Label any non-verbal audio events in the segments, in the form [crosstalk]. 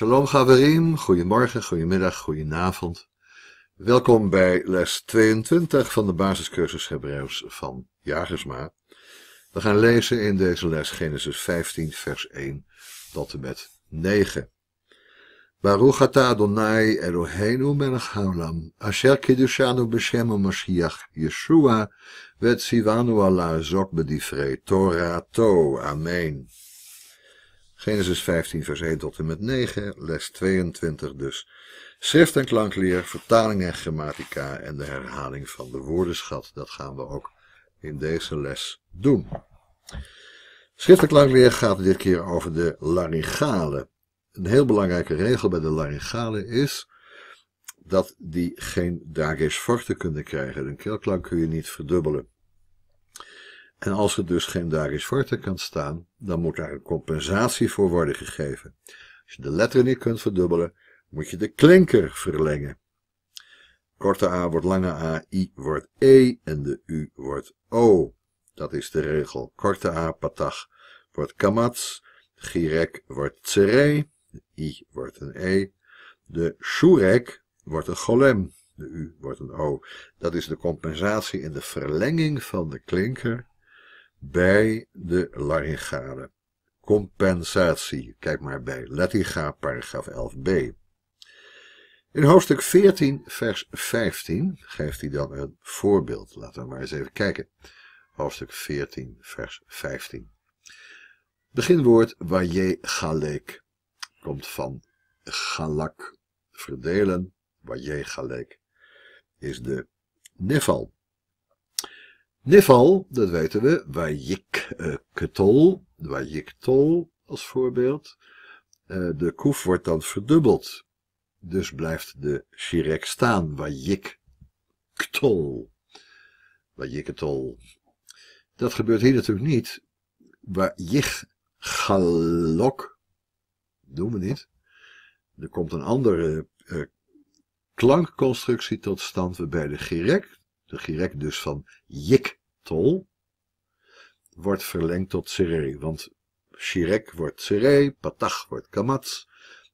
Shalom Gaverim, goedemorgen, goedemiddag, goedenavond. Welkom bij les 22 van de basiscursus Hebreeuws van Jagersma. We gaan lezen in deze les Genesis 15 vers 1 tot en met 9. Baruch ata Adonai Eloheinu melech haolam, asher kiddushanu beshemu Mashiach Yeshua, vetzivanu ala zok b'divrei Torah to. Amen. Genesis 15, vers 1 tot en met 9, les 22 dus. Schrift en klankleer, vertaling en grammatica en de herhaling van de woordenschat, dat gaan we ook in deze les doen. Schrift en klankleer gaat dit keer over de laryngale. Een heel belangrijke regel bij de laryngale is dat die geen forte kunnen krijgen. Een keelklank kun je niet verdubbelen. En als er dus geen darisch Forte kan staan, dan moet daar een compensatie voor worden gegeven. Als je de letter niet kunt verdubbelen, moet je de klinker verlengen. Korte A wordt lange A, I wordt E en de U wordt O. Dat is de regel. Korte A, patach, wordt kamats. Girek wordt tsere. De I wordt een E. De shurek wordt een golem. De U wordt een O. Dat is de compensatie in de verlenging van de klinker bij de laryngade. Compensatie, kijk maar bij Letiga, paragraaf 11b. In hoofdstuk 14, vers 15 geeft hij dan een voorbeeld. Laten we maar eens even kijken. Hoofdstuk 14, vers 15. Beginwoord waje galek komt van galak, verdelen. Waje galek is de neval Nifal, dat weten we, Wajik uh, Ketol, tol als voorbeeld. Eh, de koef wordt dan verdubbeld. Dus blijft de Shirek staan, Wajik Ktol. Wajiketol. Dat gebeurt hier natuurlijk niet. Wajik Galok, doen we niet. Er komt een andere eh, klankconstructie tot stand waarbij de Girek, de Girek dus van jik tol wordt verlengd tot seré, want shirek wordt seré, patach wordt kamats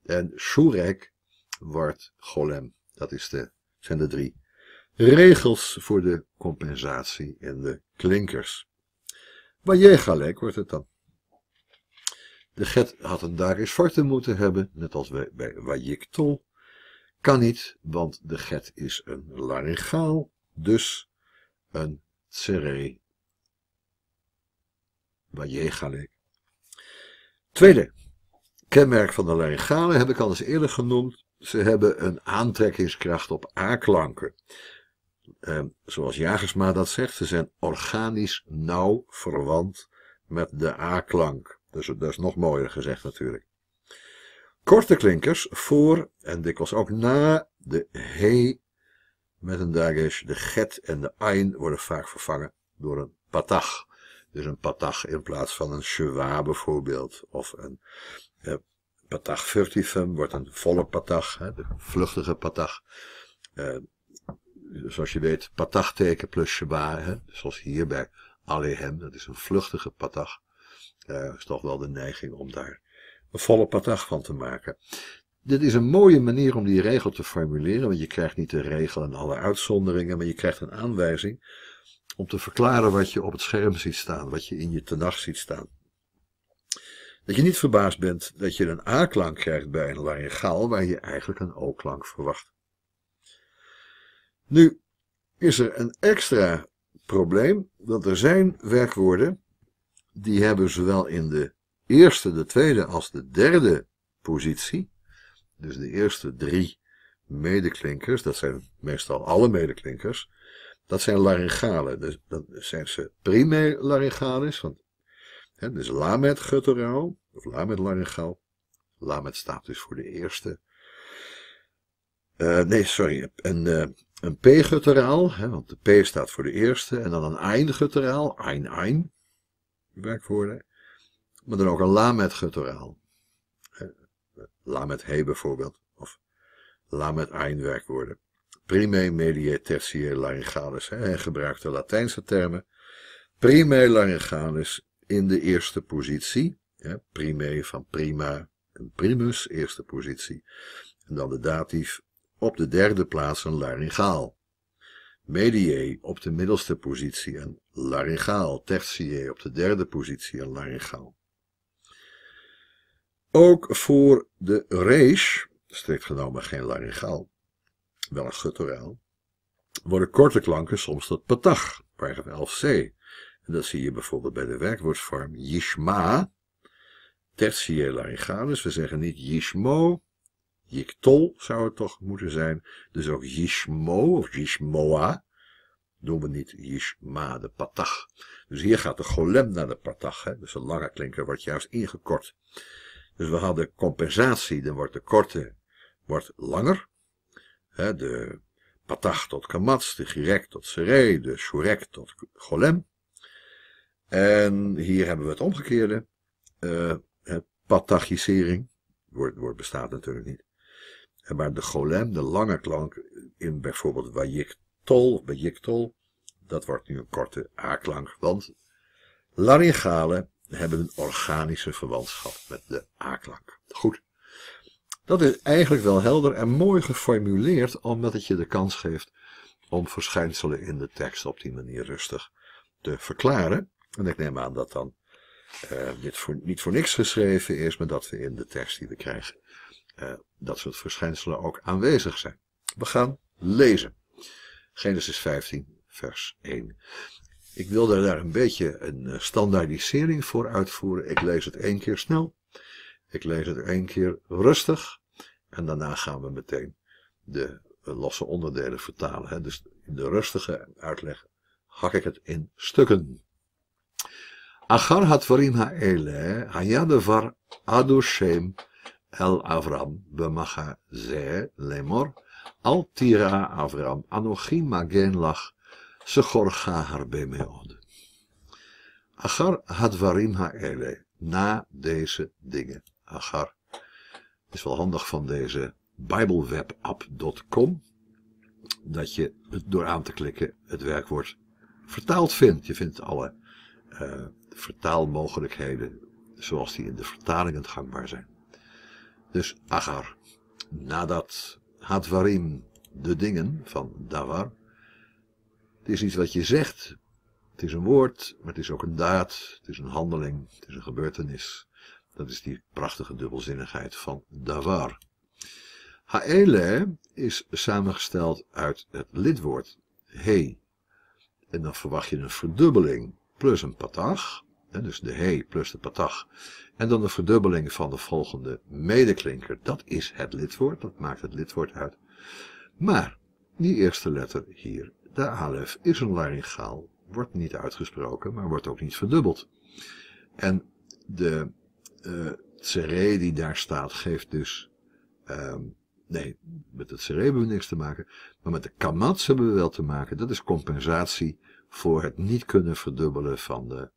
en shurek wordt golem. Dat is de, zijn de drie regels voor de compensatie in de klinkers. Wajegalek wordt het dan. De get had een daar is moeten hebben, net als bij Wajiktol. Kan niet, want de get is een laryngaal, dus een Tseré. Wajegalek. Tweede kenmerk van de laryngalen heb ik al eens eerder genoemd. Ze hebben een aantrekkingskracht op A-klanken. Ehm, zoals Jagersma dat zegt, ze zijn organisch nauw verwant met de A-klank. Dus dat is nog mooier gezegd natuurlijk. Korte klinkers voor en dikwijls ook na de he met een dagesh. De get en de ein worden vaak vervangen door een patach. Dus een patach in plaats van een shewa bijvoorbeeld. Of een eh, patach furtivum wordt een volle patach. Hè, de vluchtige patach. Eh, zoals je weet, patach teken plus shewa. Hè, zoals hier bij Alehem. Dat is een vluchtige patach. Er eh, is toch wel de neiging om daar een volle patach van te maken. Dit is een mooie manier om die regel te formuleren, want je krijgt niet de regel en alle uitzonderingen, maar je krijgt een aanwijzing om te verklaren wat je op het scherm ziet staan, wat je in je tenacht ziet staan. Dat je niet verbaasd bent dat je een A-klank krijgt bij een laryngaal waar je eigenlijk een O-klank verwacht. Nu is er een extra probleem, want er zijn werkwoorden die hebben zowel in de eerste, de tweede als de derde positie dus de eerste drie medeklinkers, dat zijn meestal alle medeklinkers, dat zijn laryngalen. Dus dat zijn ze primair laryngalis, want hè, dus la of la met laryngaal. staat dus voor de eerste. Eh, nee, sorry, een, eh, een p-gutteraal, want de p staat voor de eerste, en dan een ein-gutteraal, ein-ein, werkwoorden. Maar dan ook een la La met he bijvoorbeeld, of lamet ein werkwoorden. Primae, medie tertiae laryngalis. Hè. Hij gebruikte Latijnse termen. Primae laryngalis in de eerste positie. Hè. Primae van prima en primus, eerste positie. En dan de datief op de derde plaats een laryngaal. Medié op de middelste positie en laryngaal. Tertiae op de derde positie een laryngaal. Ook voor de race, strikt genomen geen laryngaal, wel een guttoraal, worden korte klanken soms tot patach, paragraaf 11c. En dat zie je bijvoorbeeld bij de werkwoordvorm yishma, tertiair laryngalis. Dus we zeggen niet yishmo, yiktol zou het toch moeten zijn. Dus ook yishmo of yishmoa doen we niet yishma, de patach. Dus hier gaat de golem naar de patach, hè? dus een lange klinker wordt juist ingekort. Dus we hadden compensatie, dan wordt de korte wordt langer. de patach tot kamats, de girek tot sere, de shurek tot golem. En hier hebben we het omgekeerde. Eh, patachisering. Het woord, bestaat natuurlijk niet. Maar de golem, de lange klank, in bijvoorbeeld wajik tol dat wordt nu een korte a-klank. Want laryngale hebben een organische verwantschap met de A-klank. Goed. Dat is eigenlijk wel helder en mooi geformuleerd, omdat het je de kans geeft om verschijnselen in de tekst op die manier rustig te verklaren. En ik neem aan dat dan eh, dit niet voor niks geschreven is, maar dat we in de tekst die we krijgen eh, dat soort verschijnselen ook aanwezig zijn. We gaan lezen. Genesis 15, vers 1. Ik wilde daar een beetje een eh, standaardisering voor uitvoeren. Ik lees het één keer snel. Ik lees het één keer rustig. En daarna gaan we meteen de eh, losse onderdelen vertalen. Hè. Dus in de rustige uitleg hak ik het in stukken. Agar had varim ha'ele, hayadavar adushem el Avram, bemacha ze lemor, altira Avram, anochim magen lach, שחורך הרבה מאוד. Achar Hadvarim Ha'ele. na deze dingen, achar, is wel handig van deze biblewebapp.com, dat je door aan te klikken het werkwoord vertaald vindt. Je vindt alle eh, vertaalmogelijkheden zoals die in de vertalingen gangbaar zijn. Dus agar, nadat hadvarim, de dingen van davar, het is iets wat je zegt. Het is een woord, maar het is ook een daad. Het is een handeling. Het is een gebeurtenis. Dat is die prachtige dubbelzinnigheid van davar. Haele is samengesteld uit het lidwoord he. En dan verwacht je een verdubbeling plus een patach. Dus de he plus de patach. En dan de verdubbeling van de volgende medeklinker. Dat is het lidwoord. Dat maakt het lidwoord uit. Maar die eerste letter hier de alef is een laryngaal, wordt niet uitgesproken, maar wordt ook niet verdubbeld. En de uh, die daar staat geeft dus... Ehm, nee, met het seré hebben we niks te maken. Maar met de kamats hebben we wel te maken. Dat is compensatie voor het niet kunnen verdubbelen van de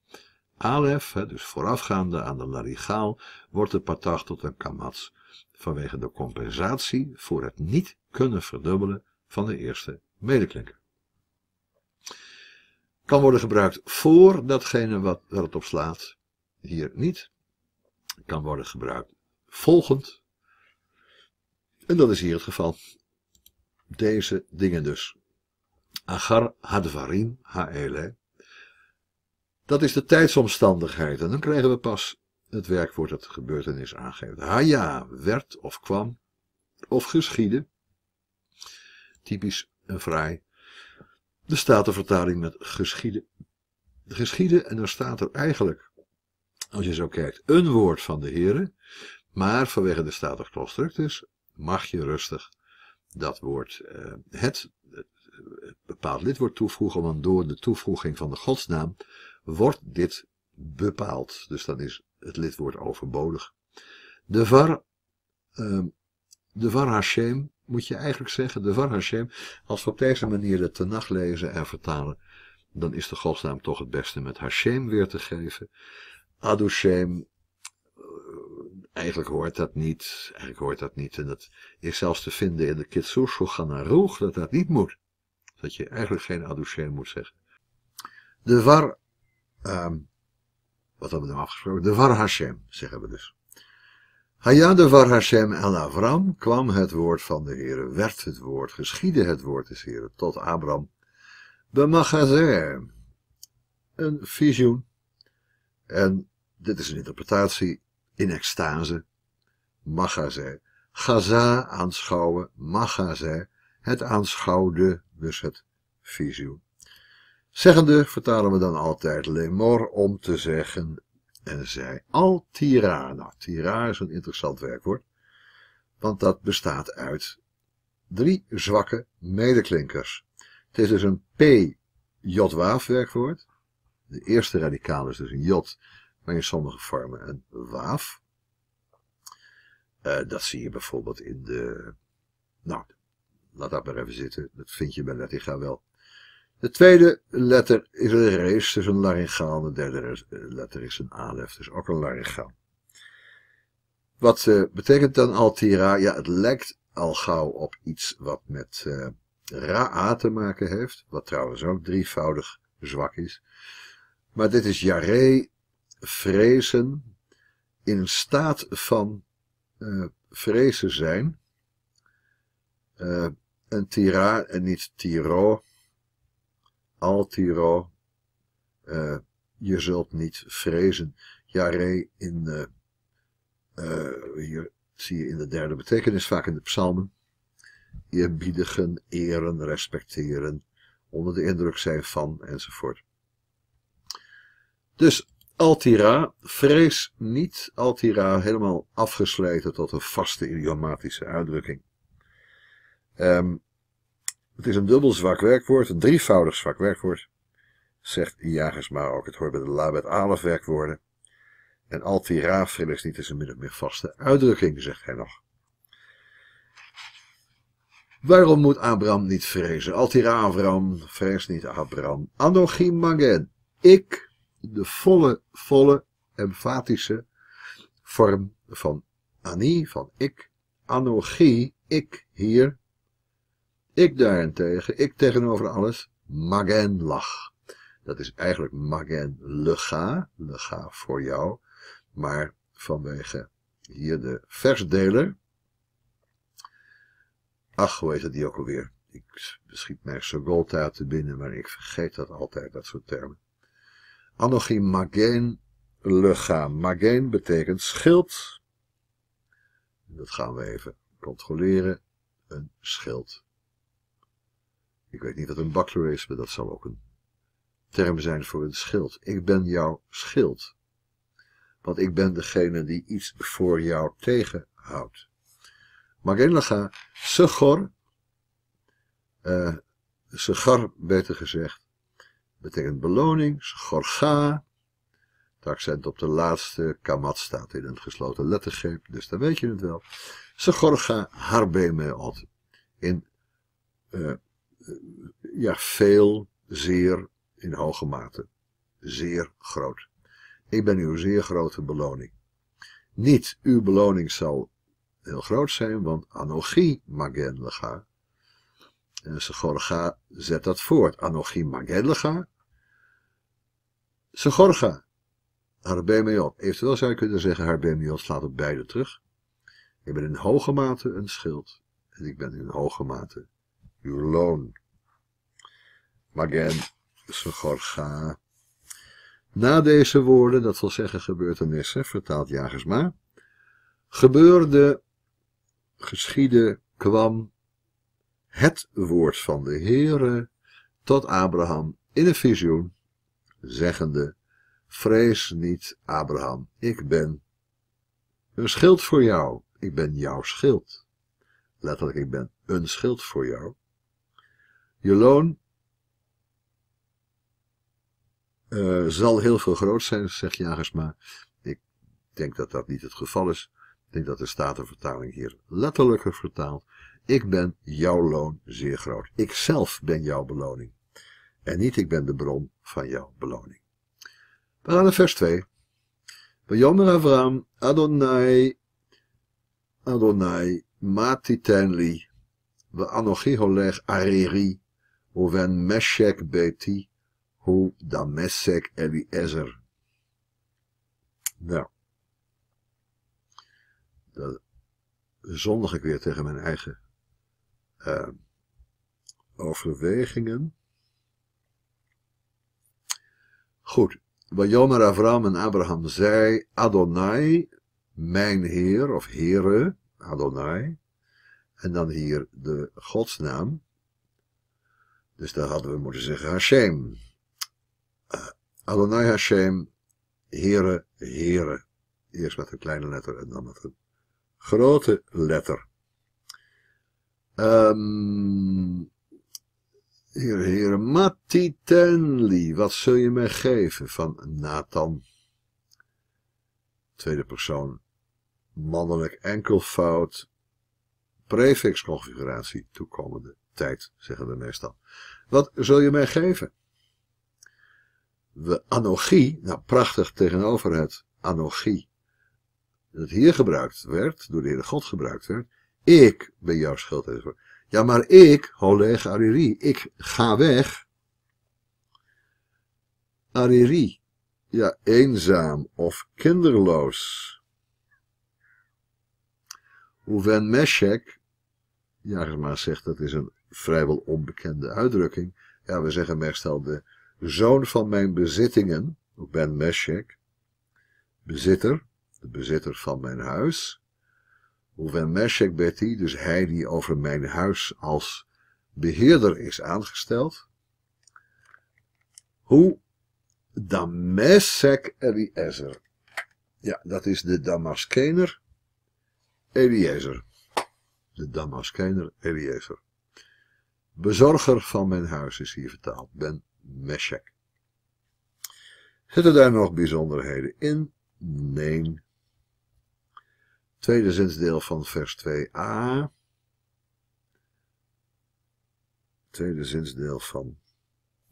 alef. Dus voorafgaande aan de laryngaal wordt de patach tot een kamats. Vanwege de compensatie voor het niet kunnen verdubbelen van de eerste medeklinker kan worden gebruikt voor datgene wat, waar het op slaat. Hier niet. Kan worden gebruikt volgend. En dat is hier het geval. Deze dingen dus. Agar hadvarim haele. E. Dat is de tijdsomstandigheid. En dan krijgen we pas het werkwoord dat de gebeurtenis aangeeft. Haya werd of kwam of geschiedde. Typisch een vrij de vertaling met geschieden. Geschieden, en dan staat er eigenlijk, als je zo kijkt, een woord van de heren, maar vanwege de statig constructus mag je rustig dat woord eh, het, het bepaald lidwoord toevoegen, want door de toevoeging van de godsnaam wordt dit bepaald. Dus dan is het lidwoord overbodig. De var, ehm, de var Hashem, moet je eigenlijk zeggen, de Var Hashem, als we op deze manier de Tanach lezen en vertalen, dan is de godsnaam toch het beste met Hashem weer te geven. Adushem, eh, eigenlijk hoort dat niet, eigenlijk hoort dat niet. En dat is zelfs te vinden in de Kitsur Shulchan dat dat niet moet. Dat je eigenlijk geen Adushem moet zeggen. De Var, ehm, wat hebben we dan nou afgesproken? De Var Hashem, zeggen we dus. Hayade var Hashem en Avram kwam het woord van de Heere, werd het woord, geschiedde het woord des Heeren tot Abram. Bemachazer, een visioen. En dit is een interpretatie in extase. Magazer, Gaza aanschouwen, Magazer, het aanschouwde, dus het visioen. Zeggende vertalen we dan altijd lemor om te zeggen en zei Altira. Nou, is een interessant werkwoord, want dat bestaat uit drie zwakke medeklinkers. Het is dus een P-J-Waaf werkwoord. De eerste radicaal is dus een J, maar in sommige vormen een Waaf. Eh, dat zie je bijvoorbeeld in de... Nou, laat dat maar even zitten. Dat vind je bij Lettinga wel. De tweede letter is een race, dus een laryngaal. De derde letter is een alef, dus ook een laryngaal. Wat eh, betekent dan altira? Ja, het lijkt al gauw op iets wat met uh, eh, ra'a te maken heeft, wat trouwens ook drievoudig zwak is. Maar dit is Jare, vrezen, in een staat van eh, vrezen zijn. Uh, een tira en niet tiro altiro, uh, je zult niet vrezen. Jare in, eh, hier zie je in de derde betekenis, vaak in de psalmen. Eerbiedigen, eren, respecteren, onder de indruk zijn van, enzovoort. Dus altira, vrees niet altira, helemaal afgesleten tot een vaste idiomatische uitdrukking. Um, het is een dubbel zwak werkwoord, een drievoudig zwak werkwoord, zegt Jagersma ook. Het hoort bij de Labet Alef werkwoorden. En altiraaf is niet is een min of meer vaste uitdrukking, zegt hij nog. Waarom moet Abraham niet vrezen? Altira Abraham vrees niet Abraham. Anochi magen. Ik, de volle, volle, emphatische vorm van ani, van ik. Anochi, ik hier, ik daarentegen, ik tegenover alles, magen lach. Dat is eigenlijk magen lega, lega voor jou, maar vanwege hier de versdeler. Ach, hoe heet dat die ook alweer? Ik beschiet mij Segolta te binnen, maar ik vergeet dat altijd, dat soort termen. Analogie magen lega. Magen betekent schild. Dat gaan we even controleren. Een schild. Ik weet niet wat een buckler is, maar dat zal ook een term zijn voor een schild. Ik ben jouw schild. Want ik ben degene die iets voor jou tegenhoudt. Magenlacha Segor, uh, eh, Segar beter gezegd, betekent beloning. Segorga, het accent op de laatste kamat staat in een gesloten lettergreep, dus dan weet je het wel. Segorga harbeme in eh, eh, ja, veel, zeer, in hoge mate. Zeer groot. Ik ben uw zeer grote beloning. Niet uw beloning zal heel groot zijn, want anogie magen lega. En eh, Segorga zet dat voort. Anogie magen lega. Segorga. Harbemeot. Eventueel zou je kunnen zeggen, Harbemeot slaat op beide terug. Ik ben in hoge mate een schild. En ik ben in hoge mate uw loon. Magen Segorga. Na deze woorden, dat wil zeggen gebeurtenissen, vertaalt Jagersma, gebeurde, Geschieden kwam het woord van de Heere tot Abraham in een visioen, zeggende, vrees niet Abraham, ik ben een schild voor jou, ik ben jouw schild. Letterlijk, ik ben een schild voor jou. Je loon eh, zal heel veel groot zijn, zegt Jagersma. ik denk dat dat niet het geval is. Ik denk dat de Statenvertaling hier letterlijker vertaalt. Ik ben jouw loon zeer groot. Ik zelf ben jouw beloning. En niet ik ben de bron van jouw beloning. We gaan naar vers 2. Vajomer Avram Adonai Adonai Matitenli Ve Anochi Areri ובין Meshek hoe dan Damesek Eliezer. Nou, dan zondig ik weer tegen mijn eigen ehm, overwegingen. Goed, Wajomer Avram en Abraham zei, Adonai, mijn Heer of Heere, Adonai, en dan hier de godsnaam, dus daar hadden we moeten zeggen Hashem. Eh, Adonai Hashem, Heren, heren. Eerst met een kleine letter en dan met een grote letter. Um, ehm, heren heren, wat zul je mij geven van Nathan? Tweede persoon, mannelijk enkelvoud, prefixconfiguratie toekomende tijd, zeggen we meestal. Wat zul je mij geven? We anogie, nou prachtig tegenover het anogie, dat hier gebruikt werd, door de Heere God gebruikt werd, ik ben jouw schuld. Ja, maar ik, holeg ariri, ik ga weg. Ariri, ja, eenzaam of kinderloos. Hoeven Meshek, maar zegt dat is een vrijwel onbekende uitdrukking. Ja, we zeggen meestal de zoon van mijn bezittingen, ben Meshek, bezitter, de bezitter van mijn huis. Hoeven Meshek Betty, dus hij die over mijn huis als beheerder is aangesteld. Hoe Damesek Eliezer. Ja, dat is de Damaskener Eliezer. De Damaskener Eliezer bezorger van mijn huis is hier vertaald. Ben Meshek. Zitten daar nog bijzonderheden in? Nee. Tweede zinsdeel van vers 2a. Tweede zinsdeel van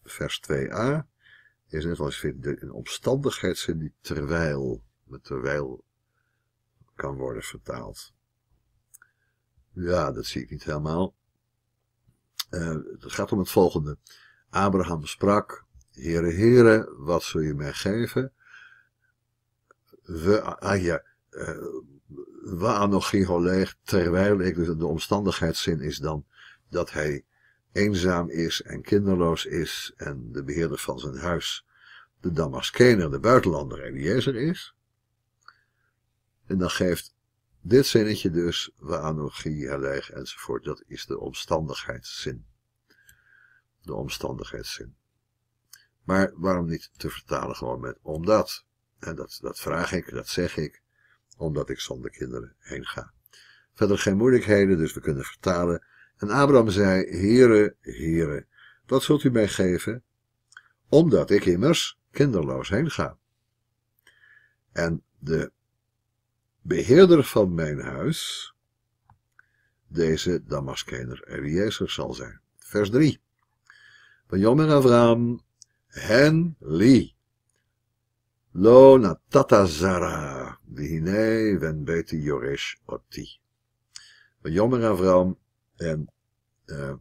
vers 2a is net als vindt een omstandigheidszin die terwijl, met terwijl kan worden vertaald. Ja, dat zie ik niet helemaal. Eh, het gaat om het volgende. Abraham sprak, Heere, Heere, wat zul je mij geven? We, ah ja, uh, eh, waar nog terwijl ik, dus de omstandigheidszin is dan dat hij eenzaam is en kinderloos is en de beheerder van zijn huis, de Damaskener, de buitenlander, Eliezer is. En dan geeft dit zinnetje dus, waar analogie herleg enzovoort, dat is de omstandigheidszin. De omstandigheidszin. Maar waarom niet te vertalen gewoon met omdat? En dat, dat vraag ik, dat zeg ik, omdat ik zonder kinderen heen ga. Verder geen moeilijkheden, dus we kunnen vertalen. En Abraham zei, heren, heren. wat zult u mij geven? Omdat ik immers kinderloos heen ga. En de beheerder van mijn huis, deze Damaskener Eliezer zal zijn. Vers 3. Van Avram, hen li, lo natata zara, vihine ven beti joresh oti. Van Avram en eh,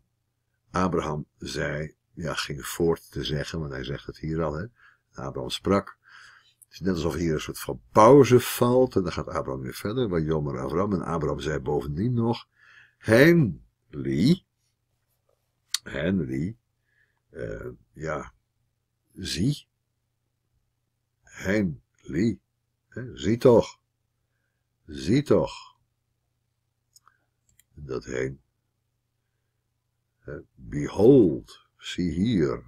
Abraham zei, ja, ging voort te zeggen, want hij zegt het hier al, hè. Abraham sprak, is net alsof hier een soort van pauze valt en dan gaat Abraham weer verder. Maar en Abraham en Abraham zei bovendien nog, Henry, Henry, uh, ja, zie, Henry, hè, zie toch, zie toch. Dat heen. behold, zie hier.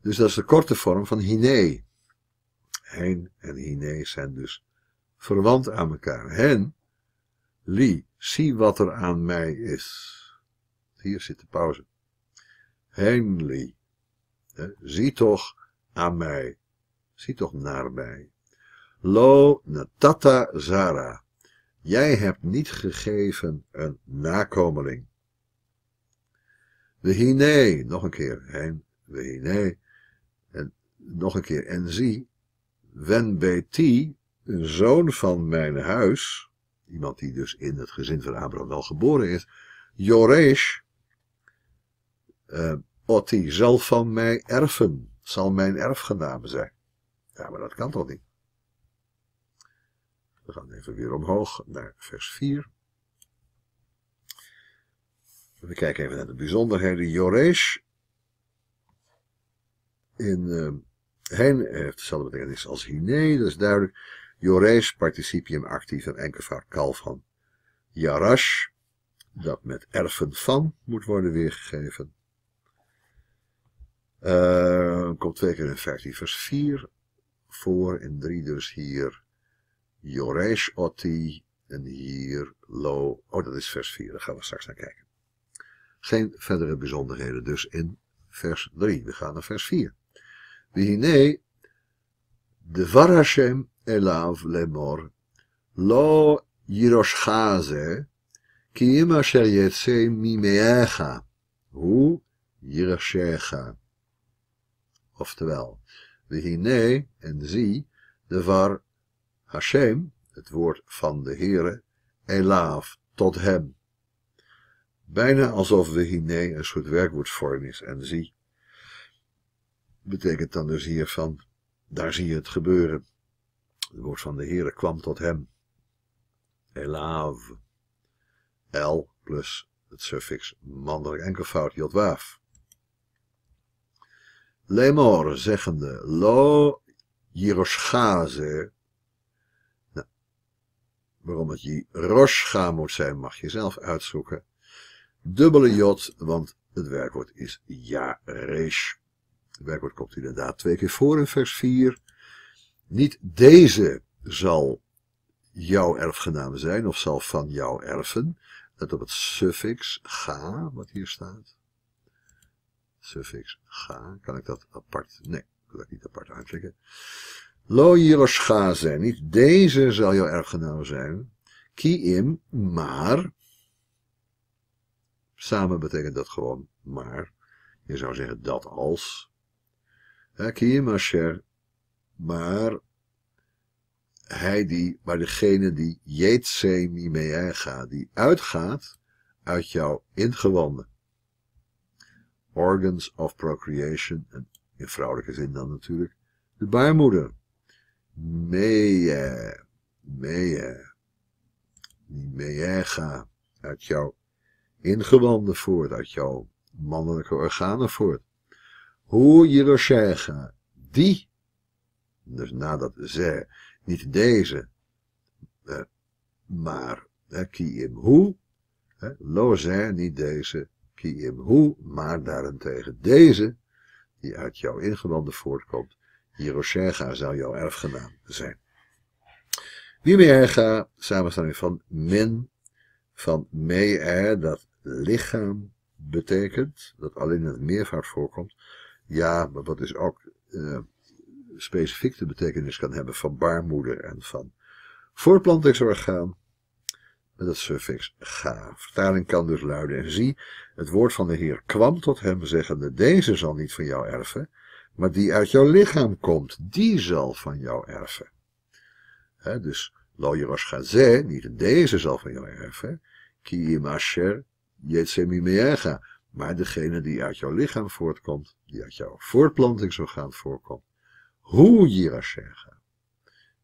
Dus dat is de korte vorm van hine. Hein en Hine zijn dus verwant aan elkaar. Hen, Li, zie wat er aan mij is. Hier zit de pauze. Hein, Li, zie toch aan mij. Zie toch naar mij. Lo natata zara. Jij hebt niet gegeven een nakomeling. De hine, nog een keer. Hein, de hine. En nog een keer. En zie, Wenbeti, een zoon van mijn huis, iemand die dus in het gezin van Abraham wel geboren is, Joresh, uh, eh, Otti, zal van mij erfen, zal mijn erfgenaam zijn. Ja, maar dat kan toch niet? We gaan even weer omhoog naar vers 4. We kijken even naar de bijzonderheden. Joresh in eh, Heen heeft dezelfde betekenis als hine, dat is duidelijk. Jores, participium actief en enkelvoud kalf van. Jarash, dat met erfen van moet worden weergegeven. Eh, komt twee keer in 15 vers 4 voor, in 3 dus hier Jores oti en hier Lo, oh dat is vers 4, daar gaan we straks naar kijken. Geen verdere bijzonderheden dus in vers 3, we gaan naar vers 4. Wij de waar Hashem elav lemor, lo yiroshchaze, ki imasherietze mimeacha, hu yiroshchercha. Oftewel, wij en zi de var Hashem, het woord van de Heere, elav tot hem. Bijna alsof wij een goed werkwoordvorm is en zie betekent dan dus hier van daar zie je het gebeuren. Het woord van de Heere kwam tot hem. Elav. El plus het suffix mannelijk enkelvoud, jodwaaf. Lemor, zeggende, lo jiroschaze. Nou, waarom het jiroscha moet zijn, mag je zelf uitzoeken. Dubbele jot, want het werkwoord is jaresh. Het werkwoord komt inderdaad twee keer voor in vers 4. Niet deze zal jouw erfgenaam zijn of zal van jou erven. Let op het suffix ga, wat hier staat. Suffix ga, kan ik dat apart? Nee, ik kan dat niet apart aanklikken. Lo ga zijn, niet deze zal jouw erfgenaam zijn. Ki maar. Samen betekent dat gewoon maar. Je zou zeggen dat als. Hakim maar hij die, maar degene die Jeetsemi Meega, die uitgaat uit jouw ingewanden. Organs of procreation, in vrouwelijke zin dan natuurlijk, de baarmoeder. Meje, eh, meje, eh, die meega uit jouw ingewanden voort, uit jouw mannelijke organen voort hoe Jeroshega, die, dus nadat zij niet deze, eh, maar eh, ki im hoe, niet deze, ki hoe, maar daarentegen deze, die uit jouw ingewanden voortkomt, Jeroshega zou jouw erfgenaam zijn. Wie ga, samenstelling van min, van er dat lichaam betekent, dat alleen in het meervoud voorkomt, ja, maar wat dus ook uh, specifiek de betekenis kan hebben van baarmoeder en van voortplantingsorgaan met het suffix ga. Vertaling kan dus luiden en zie, het woord van de Heer kwam tot hem zeggende, deze zal niet van jou erven, maar die uit jouw lichaam komt, die zal van jou erven. He, dus lo yerosh niet deze zal van jou erven, ki yimasher yetsemimeega, maar degene die uit jouw lichaam voortkomt, die uit jouw voortplantingsorgaan voorkomt, hoe Jirashenga,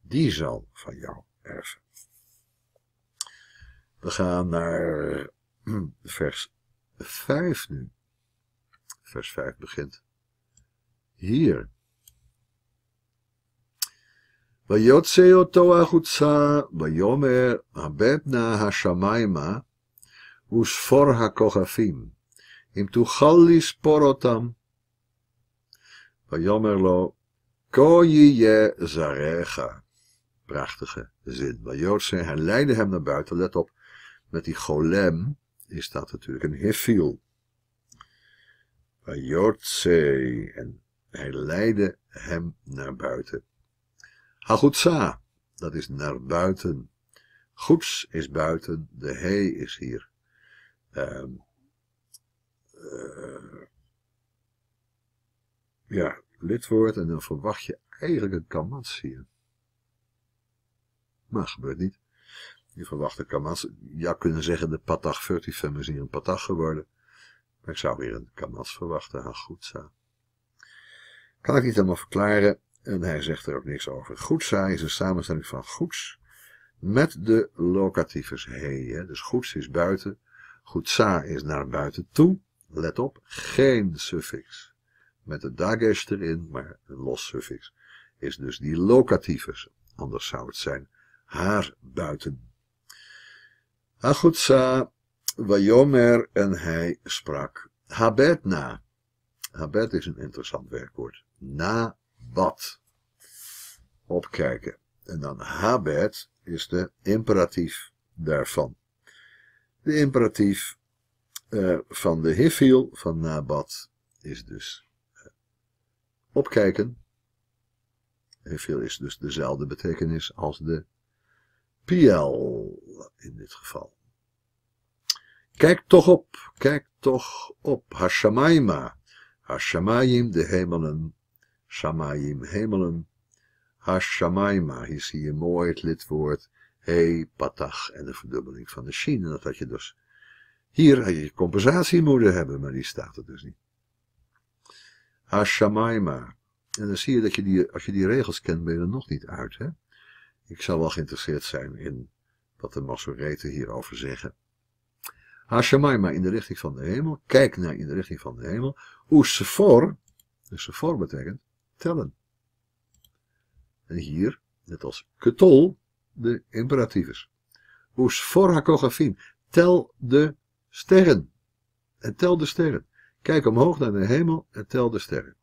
die zal van jou erven. We gaan naar hm, vers 5 nu. Vers 5 begint hier. ויוצא Toa החוצה, ויאמר הבט Hashamaima usfor וספור Im תוכל לספור אותם. ויאמר לו, כה יהיה Prachtige zin. Maar hij leidde hem naar buiten. Let op, met die golem is dat natuurlijk een hiffiel. Joodse en hij leidde hem naar buiten. Hagutsa, dat is naar buiten. Goeds is buiten, de he is hier. Um, eh, ja, lidwoord wordt en dan verwacht je eigenlijk een hier, Maar gebeurt niet. Je verwacht een kamatsie. Je ja, kunnen zeggen de patach furtifem is hier een patag geworden. Maar ik zou weer een kamats verwachten, goed goedza. Kan ik niet helemaal verklaren en hij zegt er ook niks over. Goedza is een samenstelling van goeds met de locativus he. Dus goeds is buiten, goedza is naar buiten toe Let op, geen suffix. Met de dagesh erin, maar een los suffix. Is dus die locatieve. Anders zou het zijn haar buiten. Hagutsa, Wajomer en hij sprak. Habet na. Habet is een interessant werkwoord. Na wat. Opkijken. En dan habet is de imperatief daarvan. De imperatief eh, van de hifiel van Nabat is dus eh, opkijken. Hifiel is dus dezelfde betekenis als de Piel in dit geval. Kijk toch op, kijk toch op, Hashamaima, Hashamayim, de hemelen, Shamayim, hemelen, Hashamaima, hier zie je mooi het lidwoord, he, patach, en de verdubbeling van de shin, en dat had je dus hier heb je, compensatie moeten hebben, maar die staat er dus niet. Hashamaima. En dan zie je dat je die, als je die regels kent, ben je er nog niet uit. Hè? Ik zou wel geïnteresseerd zijn in wat de Masoreten hierover zeggen. Hashamaima in de richting van de hemel. Kijk naar in de richting van de hemel. Oesefor. Dus sefor betekent tellen. En hier, net als ketol, de imperatief is. Oesfor hakogafim. Tel de sterren en tel de sterren. Kijk omhoog naar de hemel en tel de sterren.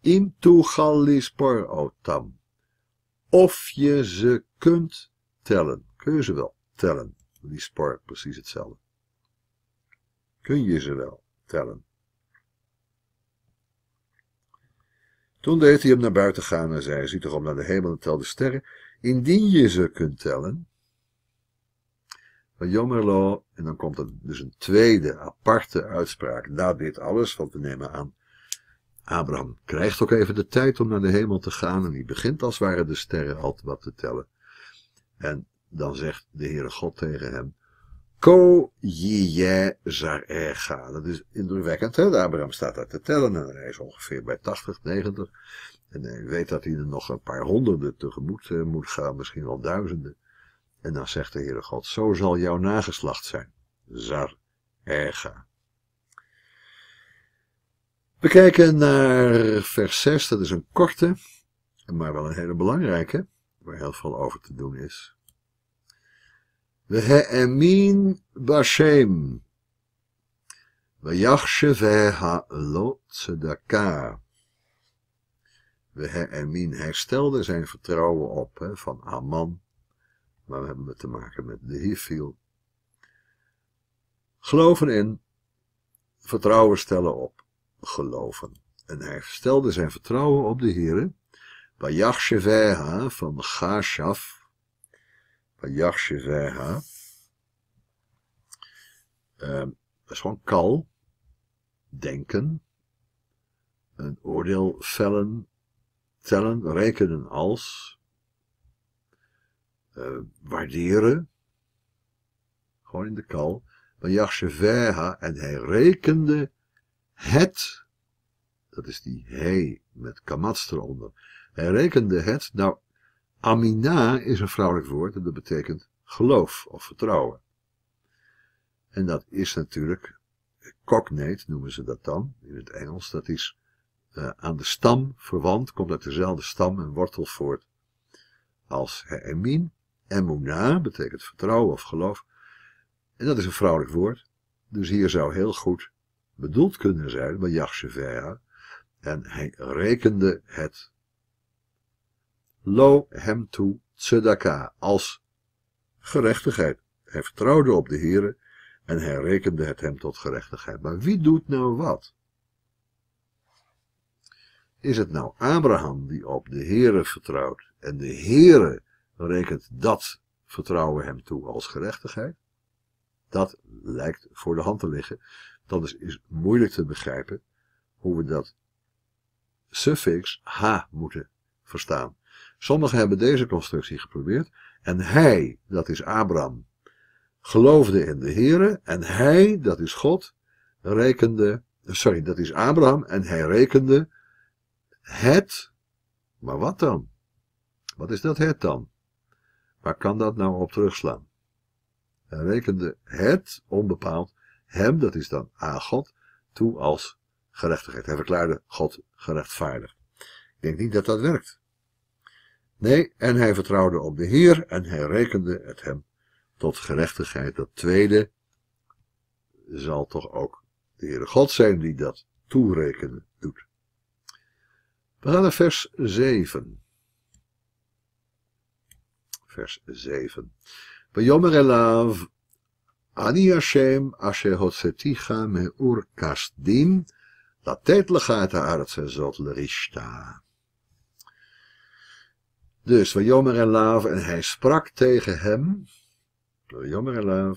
Im tu gallispor otam. Of je ze kunt tellen. Kun je ze wel tellen? Die spor, precies hetzelfde. Kun je ze wel tellen? Toen deed hij hem naar buiten gaan en zei, ziet toch om naar de hemel en tel de sterren. Indien je ze kunt tellen, van En dan komt er dus een tweede aparte uitspraak. Na dit alles, want we nemen aan, Abraham krijgt ook even de tijd om naar de hemel te gaan. En die begint als ware de sterren al wat te tellen. En dan zegt de Heere God tegen hem. Ko yiyeh zarega. Dat is indrukwekkend. Hè? Abraham staat daar te tellen en hij is ongeveer bij 80, 90. En hij weet dat hij er nog een paar honderden tegemoet eh, moet gaan, misschien wel duizenden. En dan zegt de Heere God, zo zal jouw nageslacht zijn. Zar, ega. We kijken naar vers 6, dat is een korte, maar wel een hele belangrijke, waar heel veel over te doen is. We he'emin bashem, we veha lot tzedakah. We he'emin herstelde zijn vertrouwen op hè, van Aman maar we hebben te maken met de viel. Geloven in, vertrouwen stellen op, geloven. En hij stelde zijn vertrouwen op de Heere, Vajachsheveha van Gashaf, Yach uh, ehm, dat is gewoon kal, denken, een oordeel vellen, tellen, rekenen als, eh, waarderen. Gewoon in de kal. Vajachsheveha, en hij rekende het, dat is die he met kamats eronder. Hij rekende het, nou, amina is een vrouwelijk woord en dat betekent geloof of vertrouwen. En dat is natuurlijk, cognate noemen ze dat dan, in het Engels, dat is eh, aan de stam verwant, komt uit dezelfde stam en wortel voort als he'emin, Emuna betekent vertrouwen of geloof. En dat is een vrouwelijk woord. Dus hier zou heel goed bedoeld kunnen zijn bij Jachshevea. En hij rekende het. Lo hem toe tzedaka als gerechtigheid. Hij vertrouwde op de Here en hij rekende het hem tot gerechtigheid. Maar wie doet nou wat? Is het nou Abraham die op de Here vertrouwt en de Here rekent dat vertrouwen hem toe als gerechtigheid. Dat lijkt voor de hand te liggen. Dat is, is moeilijk te begrijpen hoe we dat suffix h moeten verstaan. Sommigen hebben deze constructie geprobeerd. En hij, dat is Abraham, geloofde in de Heere. En hij, dat is God, rekende, sorry, dat is Abraham. En hij rekende het, maar wat dan? Wat is dat het dan? Waar kan dat nou op terugslaan? Hij rekende het onbepaald hem, dat is dan aan God, toe als gerechtigheid. Hij verklaarde God gerechtvaardigd. Ik denk niet dat dat werkt. Nee, en hij vertrouwde op de Heer en hij rekende het hem tot gerechtigheid. Dat tweede zal toch ook de Heere God zijn die dat toerekenen doet. We gaan naar vers 7 vers 7. Vayomer elav, Ani Hashem, asher hotzeticha me'ur kasdim, latet lecha et zot lerishta. Dus Vajomer en en hij sprak tegen hem, Vajomer en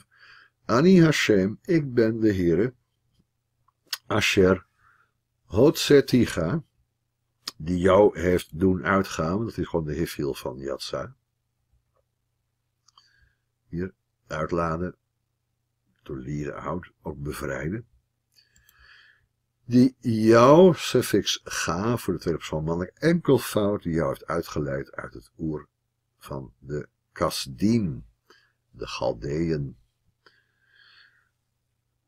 Ani Hashem, ik ben de Here. Asher hotseticha, die jou heeft doen uitgaan, dat is gewoon de hiffiel van Yatsa, hier, uitladen. Door lieren hout ook bevrijden. Die jouw suffix ga voor de tweede persoon mannelijk enkelvoud die jou heeft uitgeleid uit het oer van de Kasdien, de Galdeën.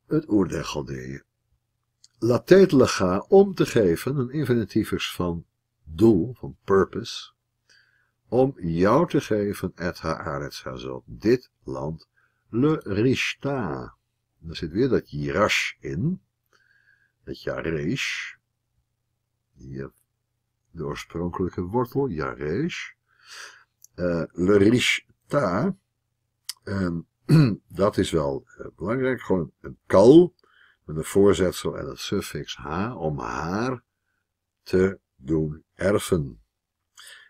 Het oer der Galdeën. ga om te geven, een infinitivus van doel, van purpose, om jou te geven, et haaretz hazot, dit land, le rishta. Daar zit weer dat jirash in, dat jaresh, hier eh, de oorspronkelijke wortel, jaresh, uh, le rishta, ehm, [clears throat] dat is wel eh, belangrijk, gewoon een kal, met een voorzetsel en een suffix h, om haar te doen erven.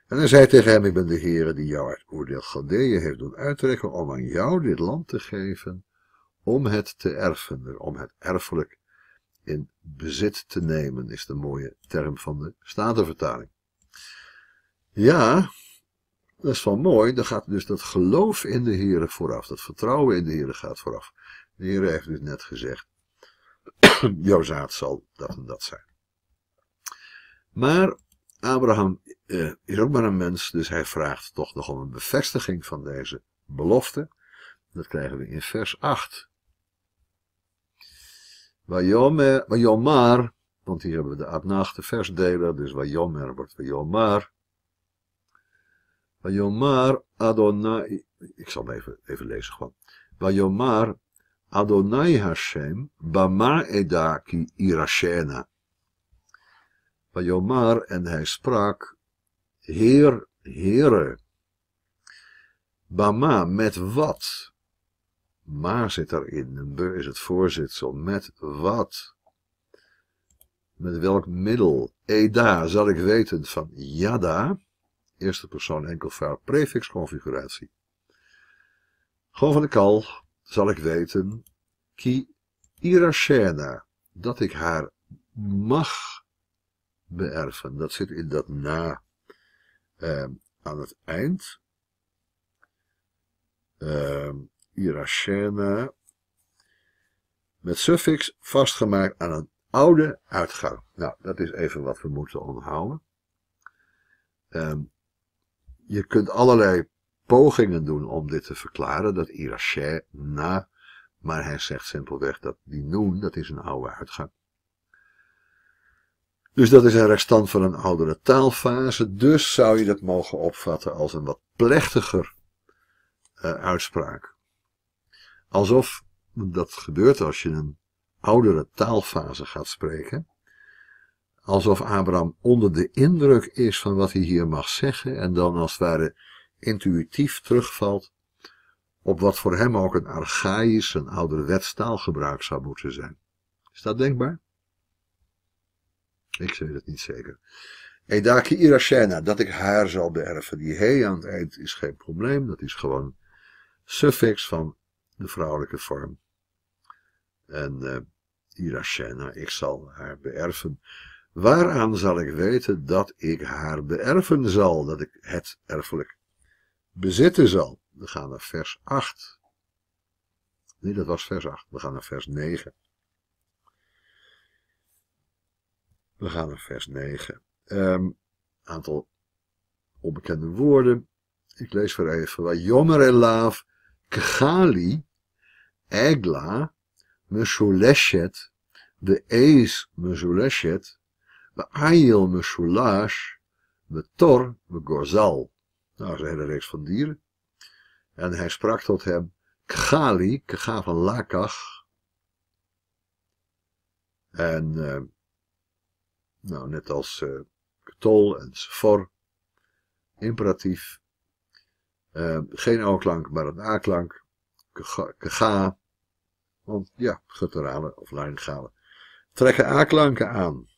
En hij zei tegen hem, ik ben de Heere die jou uit oordeel Galdeeën heeft doen uittrekken om aan jou dit land te geven, om het te erven, om het erfelijk in bezit te nemen, is de mooie term van de Statenvertaling. Ja, dat is wel mooi, dan gaat dus dat geloof in de Heere vooraf, dat vertrouwen in de Heer gaat vooraf. De Heer heeft dus net gezegd, [clears throat] jouw zaad zal dat en dat zijn. Maar Abraham eh, is ook maar een mens, dus hij vraagt toch nog om een bevestiging van deze belofte. Dat krijgen we in vers 8. Wa Wajomar, want hier hebben we de vers versdelen, dus Wajomer wordt Wajomar. Wajomar Adonai, ik zal even, even lezen gewoon. Wajomar Adonai Hashem, Bama Edaki Irashena van Jomar en hij sprak, Heer, Heere, Bama, met wat? Ma zit erin en be is het voorzitsel, met wat? Met welk middel? Eda, zal ik weten van Yada, eerste persoon enkelvoud, prefixconfiguratie. Gewoon van de kal, zal ik weten, ki irashena, dat ik haar mag beërven. Dat zit in dat na ehm, aan het eind. Uh, Met suffix vastgemaakt aan een oude uitgang. Nou, dat is even wat we moeten onthouden. Ehm, je kunt allerlei pogingen doen om dit te verklaren, dat na. maar hij zegt simpelweg dat die noen, dat is een oude uitgang. Dus dat is een restant van een oudere taalfase. Dus zou je dat mogen opvatten als een wat plechtiger eh, uitspraak. Alsof dat gebeurt als je een oudere taalfase gaat spreken. Alsof Abraham onder de indruk is van wat hij hier mag zeggen en dan als het ware intuïtief terugvalt op wat voor hem ook een archaïs, een ouderwets taalgebruik zou moeten zijn. Is dat denkbaar? Ik weet het niet zeker. Edaki Irashena, dat ik haar zal beërven. Die he aan het eind is geen probleem. Dat is gewoon suffix van de vrouwelijke vorm. En uh, Irashena, ik zal haar beërven. Waaraan zal ik weten dat ik haar beërven zal? Dat ik het erfelijk bezitten zal? We gaan naar vers 8. Nee, dat was vers 8. We gaan naar vers 9. We gaan naar vers 9. Um, ehm, aantal onbekende woorden. Ik lees voor even. Wajomer elav kegali egla mesuleshet de ees mesuleshet we ail mesulash de tor de gorzal. Nou, dat is een hele reeks van dieren. En hij sprak tot hem, Kgali, Kga van Lakach. En uh, nou, net als uh, tol en for, imperatief. Ehm, geen O-klank, maar een A-klank. Kega, want ja, gutturale of gaan. Trekken A-klanken aan.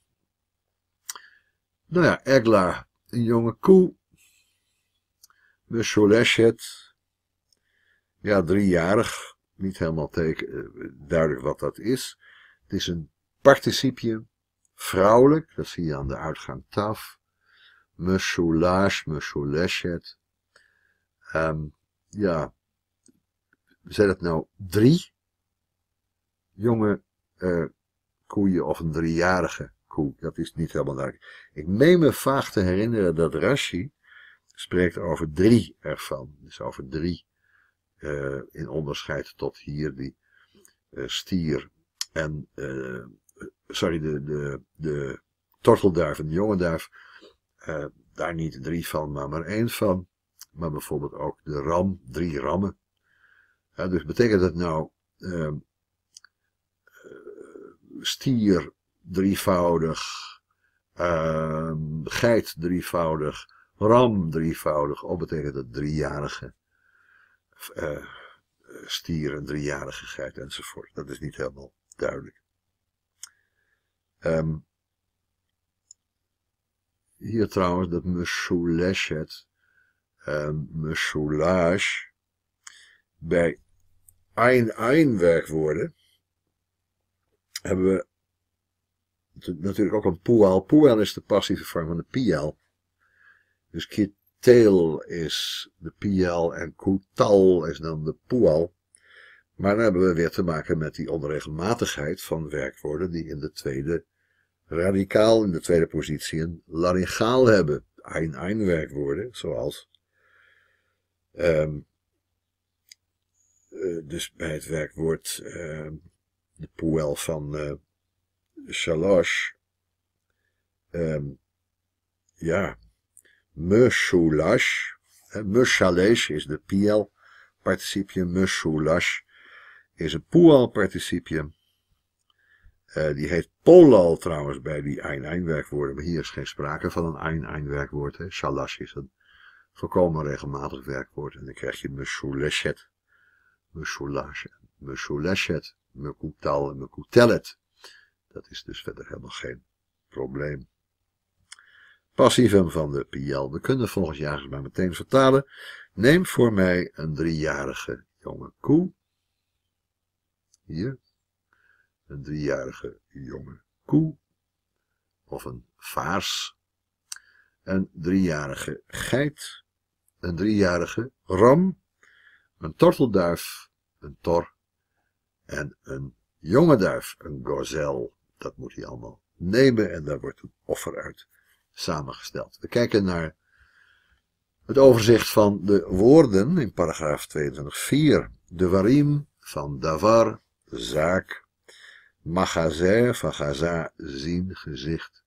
Nou ja, Egla, een jonge koe. Mesholeshet. Ja, driejarig. Niet helemaal eh, duidelijk wat dat is. Het is een participie vrouwelijk, dat zie je aan de uitgang taf, mesulash, mesuleshet. Ehm, ja, zijn het nou drie jonge eh, koeien of een driejarige koe? Dat is niet helemaal duidelijk. Ik meen me vaag te herinneren dat Rashi spreekt over drie ervan. Dus over drie eh, in onderscheid tot hier die eh, stier en sorry, de, de, de tortelduif en de jonge duif, eh, daar niet drie van, maar maar één van. Maar bijvoorbeeld ook de ram, drie rammen. dus betekent dat nou ehm, eh, stier drievoudig, ehm, geit drievoudig, ram drievoudig, of betekent dat driejarige eh, stier, en driejarige geit enzovoort. Dat is niet helemaal duidelijk. Ehm, hier trouwens, dat mesoulechet, um, ehm, bij ein werkwoorden hebben we natuurlijk ook een poel. Poel is de passieve vorm van de piel. Dus kitel is de piel en kutal is dan de poel. Maar dan hebben we weer te maken met die onregelmatigheid van werkwoorden die in de tweede radicaal in de tweede positie een laryngaal hebben. Ein-ein werkwoorden, zoals. Ehm, eh, dus bij het werkwoord uh, de poel van uh, shalosh. Um, ja, meshulash. Meshalesh is de piel participie Meshulash is een poel participium. Eh, die heeft polal trouwens bij die ein ein Maar hier is geen sprake van een ein-ein-werkwoord. is een voorkomen regelmatig werkwoord. En dan krijg je mesuleshet, mesulash, mesuleshet, mekutal en mekutelet. Dat is dus verder helemaal geen probleem. Passivum van de Piel. We kunnen volgens jagers maar meteen vertalen. Neem voor mij een driejarige jonge koe. Hier, een driejarige jonge koe of een vaars, een driejarige geit, een driejarige ram, een tortelduif, een tor en een jonge duif, een gozel. Dat moet hij allemaal nemen en daar wordt een offer uit samengesteld. We kijken naar het overzicht van de woorden in paragraaf 22.4. De warim van davar, zaak, Magazer, van zien, gezicht,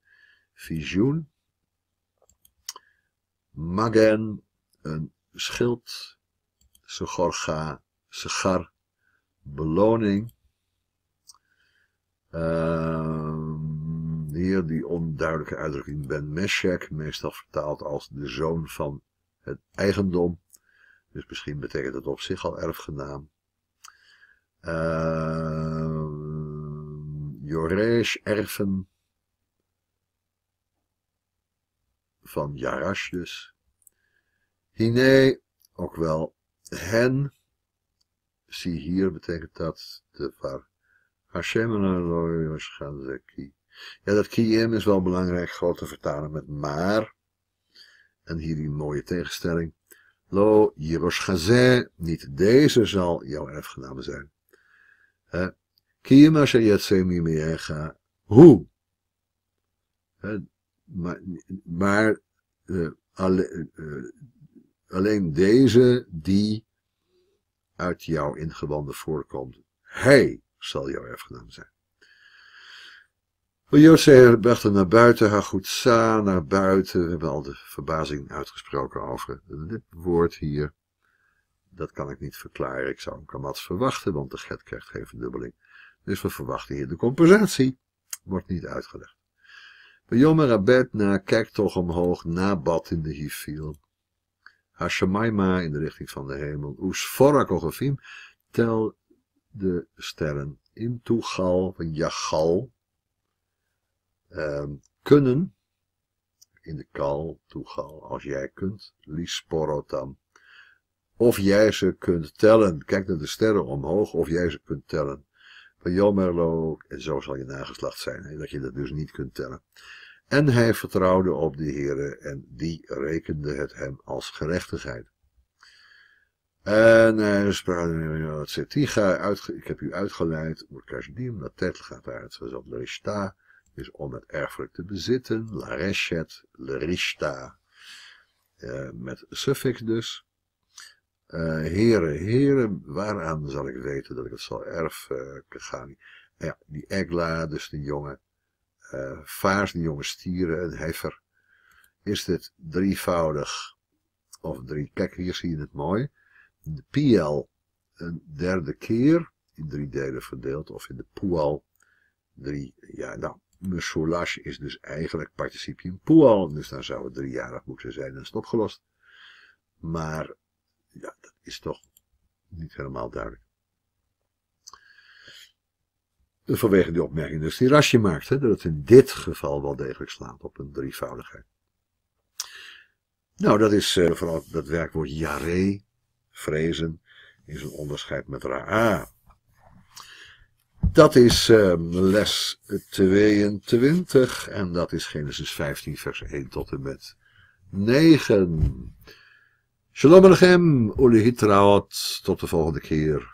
visioen. Magen, een schild. Segorga, segar, beloning. Ehm, hier die onduidelijke uitdrukking Ben Meshek, meestal vertaald als de zoon van het eigendom. Dus misschien betekent het op zich al erfgenaam. Uh, Joresh erfen van Jarash dus. Hine, ook wel hen, zie hier betekent dat de var. Hashem en Ja, dat kiem is wel belangrijk, grote te vertalen met maar. En hier die mooie tegenstelling. Lo Yerosh niet deze zal jouw erfgename zijn. Eh, כי אם אשר hoe Maar alle, alleen deze die uit jouw ingewanden voorkomt, hij zal jouw erfgenaam zijn. Jozef bracht hem naar buiten, sa naar buiten. We hebben al de verbazing uitgesproken over dit woord hier. Dat kan ik niet verklaren. Ik zou een kamats verwachten, want de get krijgt geen verdubbeling. Dus we verwachten hier de compensatie. Wordt niet uitgelegd. Yom Rabet na kijkt toch omhoog, nabat in de hifiel. Hashemaima in de richting van de hemel. Oesforak tel de sterren. In toegal van Jagal. Ehm, kunnen, in de kal, toegal, als jij kunt, lisporotam. Of jij ze kunt tellen. Kijk naar de sterren omhoog, of jij ze kunt tellen. Jan En zo zal je nageslacht zijn. dat je dat dus niet kunt tellen. En hij vertrouwde op de here en die rekende het hem als gerechtigheid. En hij sprak, uit, ik heb u uitgeleid, Urkashdim, dat tet gaat gezond Lerishta, is dus om het erfelijk te bezitten, Lareshet, Lerishta, eh, met suffix dus. Eh, heren, heren, waaraan zal ik weten dat ik het zal gaan. gaan ja, die Egla, dus de jonge eh, vaars, de jonge stieren, een heffer. Is dit drievoudig of drie? Kijk, hier zie je het mooi. De piel een derde keer, in drie delen verdeeld, of in de poel, drie, ja, nou, mesoulas is dus eigenlijk participium poel, dus dan zou het driejarig moeten zijn en is het opgelost. Maar ja, dat is toch niet helemaal duidelijk. Vanwege die opmerking dus die Rasje maakt, hè, dat het in dit geval wel degelijk slaat op een drievoudigheid. Nou, dat is eh, vooral dat werkwoord jare, vrezen, is een onderscheid met ra'a. Ah. Dat is ehm, les 22 en dat is Genesis 15 vers 1 tot en met 9. שלום עליכם ולהתראות, tot de volgende keer.